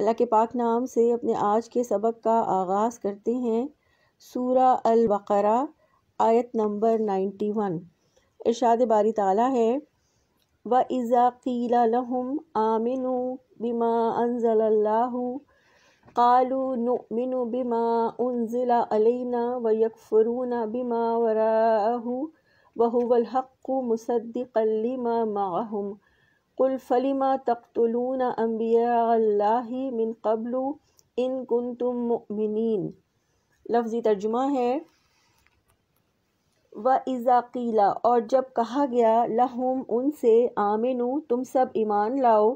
अल्लाह के पाक नाम से अपने आज के सबक का आगाज़ करते हैं सूरा अल बकरा आयत नंबर नाइन्टी वन इरशाद बारी ताला है व इज़ाक़ीला लहम आमिनु बिमा अनज़ल्लाहु قالوا نؤمن बिमा उनजिला علينا ويكفرون بما وراءه वराहु الحق مصدقا لما معهم माहम कुल फलिमा तख्तलून अम्बिया मिन कबलू इन कुन तुम मिन लफ्ज़ी तर्जुमा है व इज़ाकीला और जब कहा गया लहुम उन से आमिनु तुम सब ईमान लाओ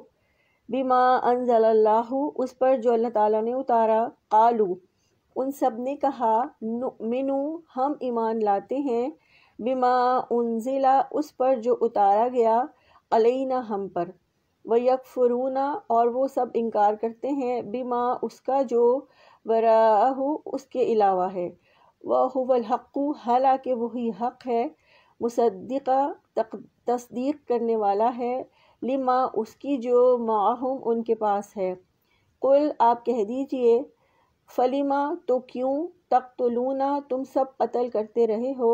बिमा अनजल्लाहु उस पर जो अल्लाह ताला ने उतारा कालू उन सब ने कहा मिनु हम ईमान लाते हैं बिमा उनजिला उस पर जो उतारा गया अलैना हम पर व यकफरूना और वो सब इनकार करते हैं बिमा उसका जो वराहु उसके अलावा है वहुवल हालांकि वही हक़ है मुसद्दिका तस्दीक करने वाला है लिमा उसकी जो माहम उनके पास है कुल आप कह दीजिए फलीमा तो क्यों लूना तुम सब कत्ल करते रहे हो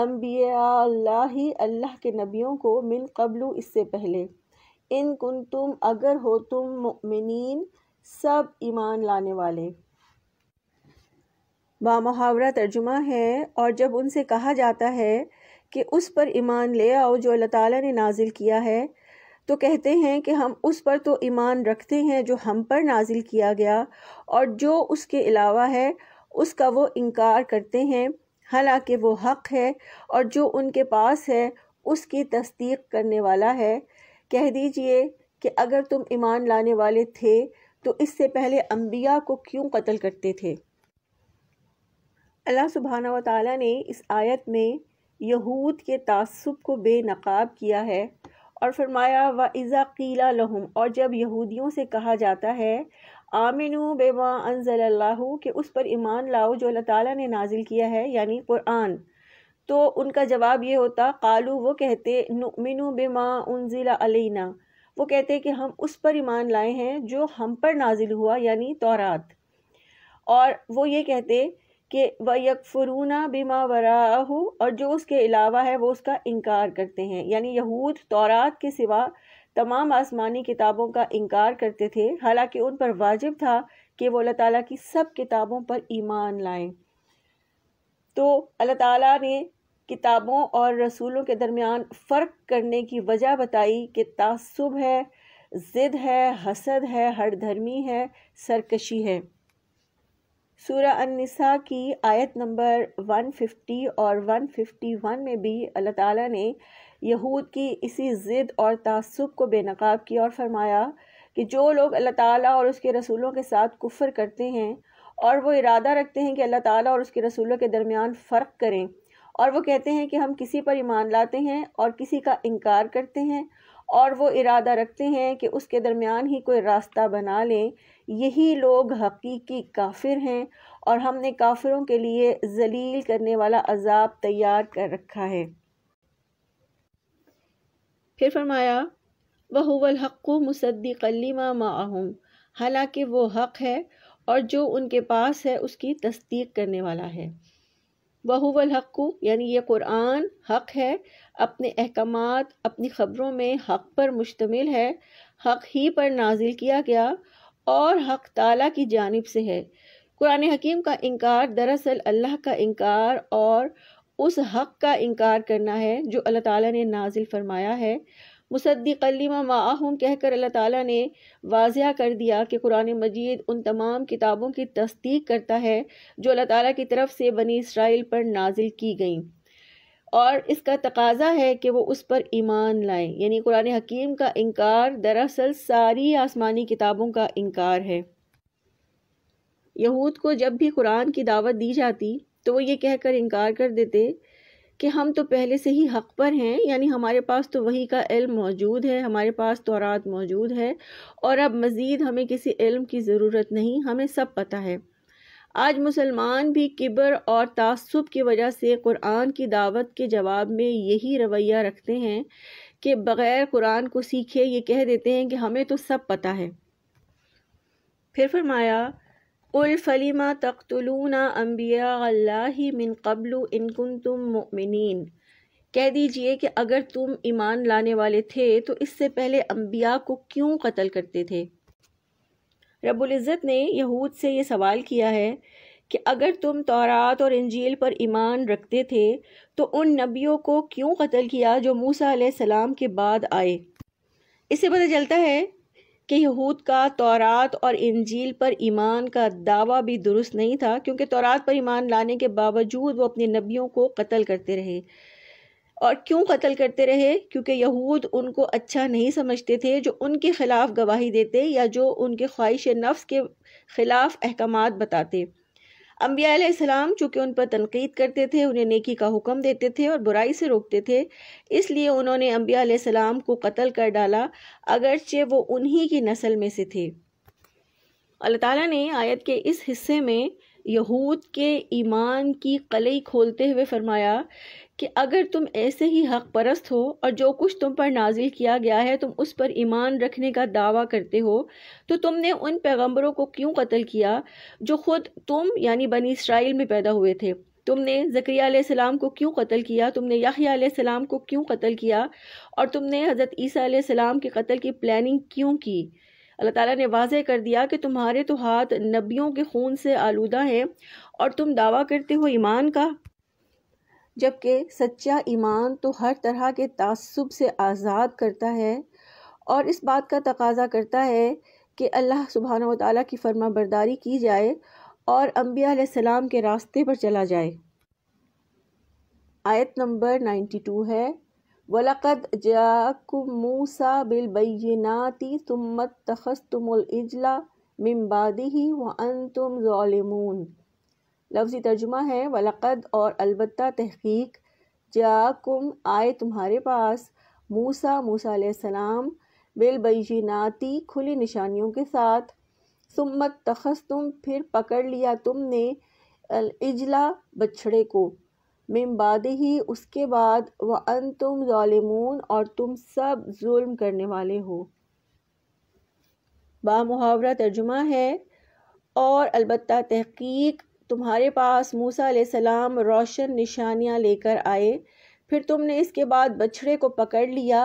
अम्बिया अल्लाह के नबियों को मिन कबलू इससे पहले इन कुन तुम अगर हो तुम मिनीन सब ईमान लाने वाले बामहावरा तर्जुमा है और जब उनसे कहा जाता है कि उस पर ईमान ले आओ जो अल्लाह ताला ने नाजिल किया है तो कहते हैं कि हम उस पर तो ईमान रखते हैं जो हम पर नाजिल किया गया और जो उसके अलावा है उसका वो इनकार करते हैं हालांकि वो हक है और जो उनके पास है उसकी तस्दीक करने वाला है कह दीजिए कि अगर तुम ईमान लाने वाले थे तो इससे पहले अम्बिया को क्यों कत्ल करते थे अल्लाह सुबहाना व ने इस आयत में यहूद के तसब को बेनकाब किया है और फरमाया व इज़ा कीला लहम और जब यहूदियों से कहा जाता है आमिनू बेमा अनजल्लाहू के उस पर ईमान लाओ जो अल्लाह ताला ने नाजिल किया है यानी कुरान तो उनका जवाब ये होता कालू वो कहते नुमिनु बेमा उनजिला अलैना वो कहते कि हम उस पर ईमान लाए हैं जो हम पर नाजिल हुआ यानी तौरात और वो ये कहते कि व यकफरूना बिमा वराहू और जो उसके अलावा है वो उसका इनकार करते हैं यानी यहूद तौरात के सिवा तमाम आसमानी किताबों का इनकार करते थे हालांकि उन पर वाजिब था कि वो अल्लाह ताला की सब किताबों पर ईमान लाएं तो अल्लाह ताला ने किताबों और रसूलों के दरमियान फ़र्क करने की वजह बताई कि तासुब है ज़िद है हसद है हर धर्मी है सरकशी है सूरह अननिसा की आयत नंबर 150 और 151 में भी अल्लाह ताला ने यहूद की इसी ज़िद और तसब को बेनकाब किया और फरमाया कि जो लोग अल्लाह ताला और उसके रसूलों के साथ कुफर करते हैं और वो इरादा रखते हैं कि अल्लाह ताला और उसके रसूलों के दरमियान फ़र्क करें और वो कहते हैं कि हम किसी पर ईमान लाते हैं और किसी का इनकार करते हैं और वो इरादा रखते हैं कि उसके दरमियान ही कोई रास्ता बना लें यही लोग हकीकी काफिर हैं और हमने काफिरों के लिए जलील करने वाला अजाब तैयार कर रखा है फिर फरमाया बहुवल हक़ मुसद्दीकलीमा माहूँ हालांकि वो हक़ है और जो उनके पास है उसकी तस्दीक करने वाला है वहुवल हक़ू यानी ये कुरान हक़ है अपने अहकाम अपनी ख़बरों में हक़ पर मुश्तमिल है हक़ ही पर नाजिल किया गया और हक़ ताला की जानब से है कुरान हकीम का इनकार दरअसल अल्लाह का इनकार और उस हक़ का इनकार करना है जो अल्लाह ताला ने नाजिल फरमाया है मुसद्दिकलीमा माहूम कहकर अल्लाह ताला ने वाजिया कर दिया कि कुरान मजीद उन तमाम किताबों की तस्दीक करता है जो अल्लाह ताला की तरफ से बनी इसराइल पर नाजिल की गई और इसका तकाजा है कि वो उस पर ईमान लाएं यानी कुरान हकीम का इनकार दरअसल सारी आसमानी किताबों का इनकार है यहूद को जब भी कुरान की दावत दी जाती तो वो ये कहकर इनकार कर देते कि हम तो पहले से ही हक़ पर हैं यानी हमारे पास तो वही का इल्म मौजूद है हमारे पास तौरात तो मौजूद है और अब मज़ीद हमें किसी इल्म की ज़रूरत नहीं हमें सब पता है आज मुसलमान भी किबर और तसब की वजह से कुरान की दावत के जवाब में यही रवैया रखते हैं कि बग़ैर कुरान को सीखे ये कह देते हैं कि हमें तो सब पता है फिर फरमाया उल्फलीमा तख्तलूना अम्बिया अल्लाह मिन कबल इनकुन तुम मिन कह दीजिए कि अगर तुम ईमान लाने वाले थे तो इससे पहले अम्बिया को क्यों कत्ल करते थे रबुल्ज़त ने यहूद से ये सवाल किया है कि अगर तुम तौरात और इंजील पर ईमान रखते थे तो उन नबियों को क्यों कत्ल किया जो मूसा सलाम के बाद आए इससे पता चलता है कि यहूद का तौरात और इंजील पर ईमान का दावा भी दुरुस्त नहीं था क्योंकि तौरात पर ईमान लाने के बावजूद वो अपने नबियों को कत्ल करते रहे और क्यों कत्ल करते रहे क्योंकि यहूद उनको अच्छा नहीं समझते थे जो उनके ख़िलाफ़ गवाही देते या जो उनके ख्वाहिश नफ्स के ख़िलाफ़ अहकाम बताते अम्बियाम चूँकि उन पर तनकीद करते थे उन्हें नेकी का हुक्म देते थे और बुराई से रोकते थे इसलिए उन्होंने आलाम को कत्ल कर डाला अगरचे वो उन्हीं की नस्ल में से थे अल्लाह ताला ने आयत के इस हिस्से में यहूद के ईमान की कलई खोलते हुए फरमाया कि अगर तुम ऐसे ही हक परस्त हो और जो कुछ तुम पर नाजिल किया गया है तुम उस पर ईमान रखने का दावा करते हो तो तुमने उन पैगंबरों को क्यों कत्ल किया जो खुद तुम यानी बनी इसराइल में पैदा हुए थे तुमने जकरिया सलाम को क्यों कत्ल किया तुमने याहिया सलाम को क्यों कत्ल किया और तुमने हज़रत ईसा सलाम के कत्ल की प्लानिंग क्यों की अल्लाह ताला ने वाजह कर दिया कि तुम्हारे तो हाथ नबियों के खून से आलूदा हैं और तुम दावा करते हो ईमान का जबकि सच्चा ईमान तो हर तरह के तसब से आज़ाद करता है और इस बात का तकाजा करता है कि अल्लाह सुबहान तला की फर्मा बरदारी की जाए और अम्बिया सलाम के रास्ते पर चला जाए आयत नंबर नाइन्टी टू है वलकद जाकूसा बिलबैनाती तुमत तखस्तुमजला मिम्बादी व अन तुम ालमून लफ्ज़ी तर्जुमा है वलक़द और अलबत् तहकीक जा कुम आए तुम्हारे पास मूसा मूसा सलाम बिलबीनाती खुली निशानियों के साथ सुम्मत तखस तुम फिर पकड़ लिया तुमने इजला बछड़े को मिमबाद ही उसके बाद व अन तुम ालमून और तुम सब जुल्म करने वाले हो मुहावरा तर्जुमा है और अलबत् तहकीक तुम्हारे पास मूसा सलाम रोशन निशानियाँ लेकर आए फिर तुमने इसके बाद बछड़े को पकड़ लिया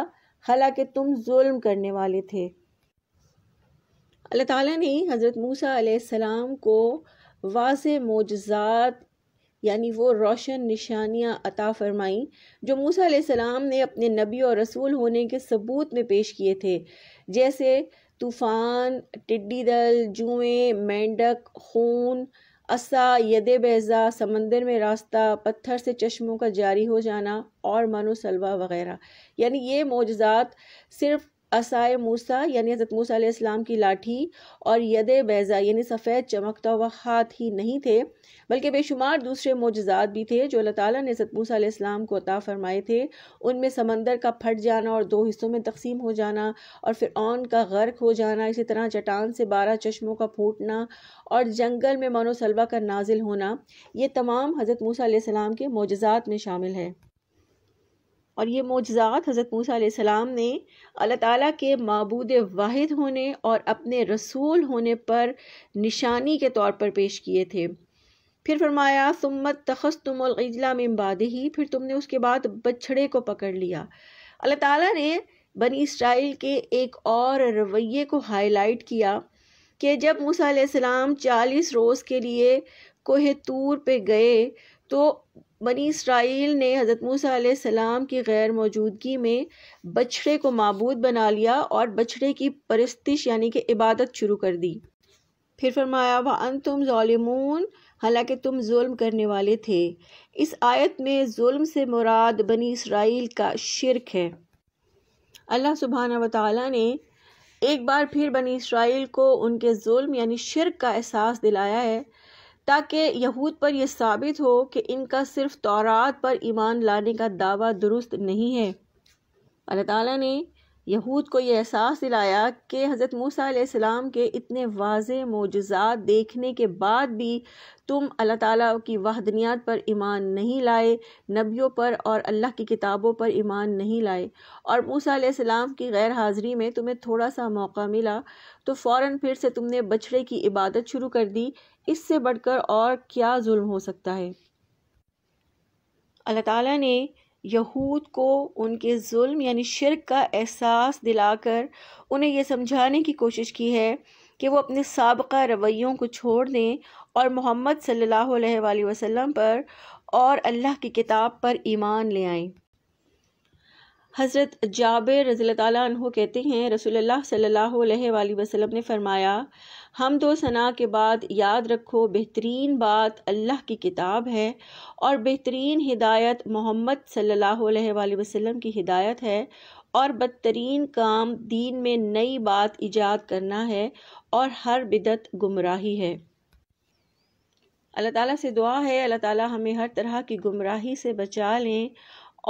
हालांकि तुम जुल्म करने वाले थे अल्लाह ताला ने हज़रत मूसा सलाम को वाज मोजात यानी वो रोशन निशानियाँ अता फ़रमाईं जो मूसा सलाम ने अपने नबी और रसूल होने के सबूत में पेश किए थे जैसे तूफ़ान टिड्डी दल जुएँ मेंढक खून असा यदे बेजा समंदर में रास्ता पत्थर से चश्मों का जारी हो जाना और मनो सलवा वगैरह यानी ये मोजात सिर्फ असाय मूसा यानी हज़रत मूसा इस्लाम की लाठी और यद बैज़ा यानी सफ़ेद चमकता हुआ हाथ ही नहीं थे बल्कि बेशुमार दूसरे मोजात भी थे जो अल्लाह ताली ने हज़रत मूसा इस्लाम को अता फ़रमाए थे उनमें समंदर का फट जाना और दो हिस्सों में तकसीम हो जाना और फिर ऑन का गर्क हो जाना इसी तरह चटान से बारह चश्मों का फूटना और जंगल में मानो का नाजिल होना ये तमाम हज़रत मूसा के मोजात में शामिल है और ये मोजात हज़रत मूसा ने अल्लाह ताला के मबूद वाहिद होने और अपने रसूल होने पर निशानी के तौर पर पेश किए थे फिर फरमाया सुम्मत तखस में मम्बाद ही फिर तुमने उसके बाद बछड़े को पकड़ लिया अल्लाह ताला ने बनी इसराइल के एक और रवैये को हाईलाइट किया कि जब मूसा सलाम चालीस रोज़ के लिए कोहे तूर पे गए तो बनी इसराइल ने हज़रत मूसा सलाम की गैर मौजूदगी में बछड़े को मबूद बना लिया और बछड़े की परस्तिश यानी कि इबादत शुरू कर दी फिर फरमाया व अन तुम ालमून हालांकि तुम जुल्म करने वाले थे इस आयत में जुल्म से मुराद बनी इसराइल का शिरक है अल्लाह सुबहाना वाली ने एक बार फिर बनी इसराइल को उनके जुल्म यानी शिरक का एहसास दिलाया है ताकि यहूद पर यह साबित हो कि इनका सिर्फ तौरात पर ईमान लाने का दावा दुरुस्त नहीं है अल्लाह ताला ने यहूद को यह एहसास दिलाया कि हज़रत मूसा के इतने वाज मोजात देखने के बाद भी तुम अल्लाह ताला की वाहदनियात पर ईमान नहीं लाए नबियों पर और अल्लाह की किताबों पर ईमान नहीं लाए और मूसा की गैर हाज़री में तुम्हें थोड़ा सा मौका मिला तो फ़ौर फिर से तुमने बछड़े की इबादत शुरू कर दी इससे बढ़कर और क्या जुल्म हो सकता है अल्लाह ताला ने यहूद को उनके जुल्म यानी शिरक का एहसास दिलाकर उन्हें यह समझाने की कोशिश की है कि वो अपने सबका रवैयों को छोड़ दें और मोहम्मद सल्लल्लाहु अलैहि वसल्लम पर और अल्लाह की किताब पर ईमान ले आएं हज़रत जाबिर रज़ी तह कहते हैं रसूलुल्लाह सल्लल्लाहु अलैहि वसल्लम ने फ़रमाया हम दो तो सना के बाद याद रखो बेहतरीन बात अल्लाह की किताब है और बेहतरीन हिदायत मोहम्मद सल्ला अलैहि की हिदायत है और बदतरीन काम दीन में नई बात ईजाद करना है और हर बिदत गुमराही है अल्लाह ताला से दुआ है अल्लाह ताला हमें हर तरह की गुमराही से बचा लें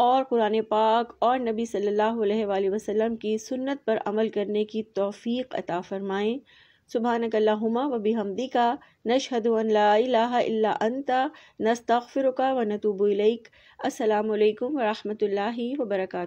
और कुरान पाक और नबी सल्लल्लाहु अलैहि वसल्लम की सुन्नत पर अमल करने की तौफीक अता फ़रमाएँ सुबहानकल्लाहुमा व बिहमदी का नशहद इला अंता नस्तफ़िर का व नतूब असलकम वरहमल वर्का